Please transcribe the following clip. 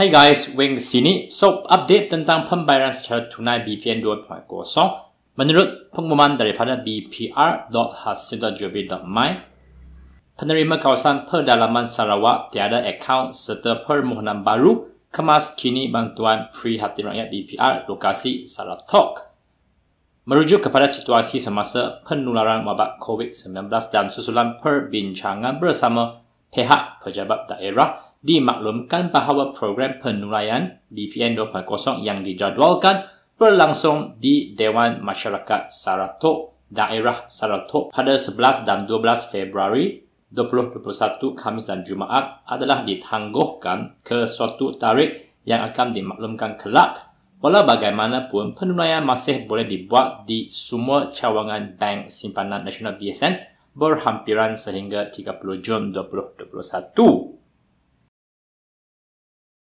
Hey guys, Wing sini. So, update tentang pembayaran secara tunai BPN 2.0. Menurut pengumuman daripada bpr.hasil.jb.my, penerima kawasan pedalaman Sarawak tiada akaun serta permohonan baru kemas kini bantuan prihatin rakyat BPR lokasi Saratok. Merujuk kepada situasi semasa penularan wabak COVID-19 dan susulan perbincangan bersama pihak pejabat daerah, dimaklumkan bahawa program penuraian BPN 2.0 yang dijadualkan berlangsung di Dewan Masyarakat Saratok Daerah Saratok pada 11 dan 12 Februari 2021 Khamis dan Jumaat adalah ditangguhkan ke suatu tarikh yang akan dimaklumkan kelak. Walau bagaimanapun, penunaian masih boleh dibuat di semua cawangan Bank Simpanan Nasional BSN berhampiran sehingga 30 Jun 2021.